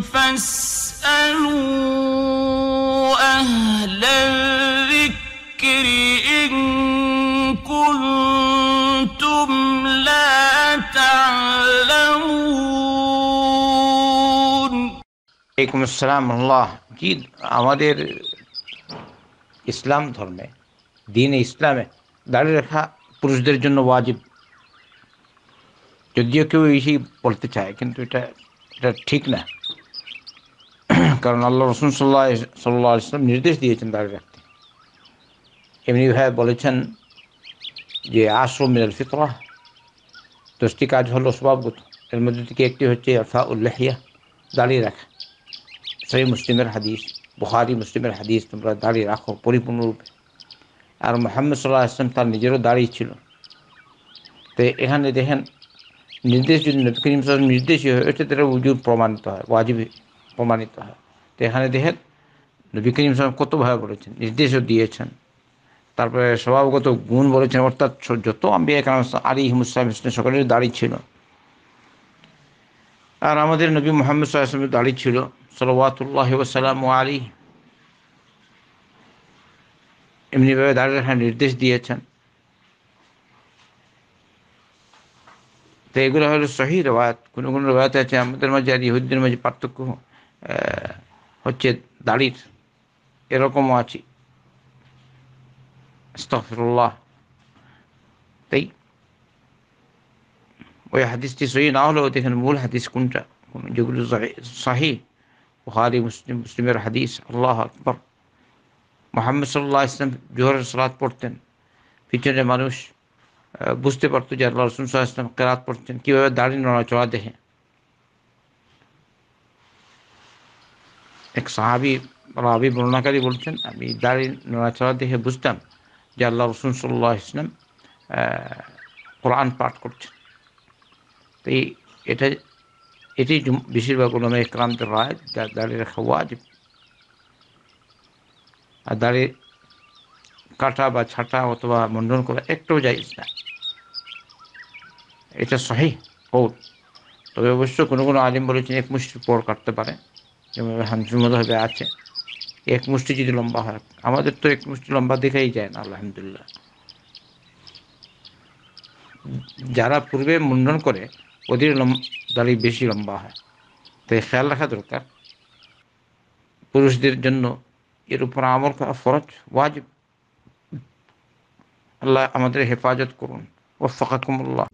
আমাদের ইসলাম ধর্মে দিন ইসলামে দাঁড়িয়ে রাখা পুরুষদের জন্য ওয়াজিব যদিও কেউ এই বলতে চায় কিন্তু এটা এটা ঠিক না كان الله رسول صلى الله صلى الله عليه وسلم نردش دي يتم بعد ذلك ابن يهاب بلتن جي عصر من الفطرة تستيقى جهو الله سباب قد المدد كي يكتبه جي عفاء اللحية دالي رك سري مستمر حديث بخاري مستمر حديث تمرا دالي رك وبوري بنوب ار محمد صلى الله عليه وسلم تال نجيرو دالي چلو تي اهان دهن নির্দেশ যদি নবী করিম সাহেব নির্দেশ হয় এটা তারা উজুর প্রমাণিত হয় ওয়াজিবে প্রমাণিত হয় তো এখানে দেখেন নবী করিম সাহেব কতভাবে বলেছেন নির্দেশও দিয়েছেন তারপরে স্বভাবগত গুণ বলেছেন অর্থাৎ যত আমি কারণ আলী হিমুসালাম সকলের দাড়ি ছিল আর আমাদের নবী মোহাম্মদ সাল্লামের দাড়ি ছিল সালাতুল্লাহ সালাম আলী এমনিভাবে দাঁড়িয়ে রাখার নির্দেশ দিয়েছেন তো এগুলো হলো সহি রেওয়াত কোনো কোনো রেওয়াত আছে আমাদের মাঝে আর ইহুদ্দিনের মাঝে পার্থক্য হচ্ছে দাড়ির এরকমও আছি আস্তফরুল্লাহ তাই ওই হাদিসটি সহি না হলেও দেখেন মূল হাদিস কোনটা যেগুলো সাহি বুহারি মুসলিম মুসলিমের হাদিস আল্লাহ আকবর মোহাম্মদ সাল্লাহ ইসলাম জোহরের সালাদ পড়তেন পিছনে মানুষ বুঝতে পারতো যে আল্লাহ রসুল সাল্লাহ ইসলাম কেরাত পড়তেন কীভাবে দাঁড়িয়ে নড়াচড়া দেখে সাহাবি রাবি বর্ণাকারী বলছেন আমি দাড়ি নড়াচড়া দেখে বুঝতাম যে আল্লাহ রসুন সাল্লাহ ইসলাম কোরআন পাঠ করছেন তো এই এটা এটি বেশিরভাগ উলমে ক্রান্ত রায় দাঁড়িয়ে রাখা ওয়াজিব আর দাড়ি কাটা বা ছাটা অথবা মন্ডন করা একটাও যাই না এটা সহি তবে অবশ্য কোনো কোনো আলিম বলেছেন এক মুষ্টি পর কাটতে পারে যেমন হানফি মজাবে আছে এক মুষ্টি যদি লম্বা হয় আমাদের তো এক মুষ্টি লম্বা দেখাই যায় না আলহামদুলিল্লাহ যারা পূর্বে মুন্ডন করে ওদের দাড়ি বেশি লম্বা হয় তাই খেয়াল রাখা দরকার পুরুষদের জন্য এর উপর আমল করা ফরজ ওয়াজ আল্লাহ আমাদের হেফাজত করুন ও ফকাকুমুল্লাহ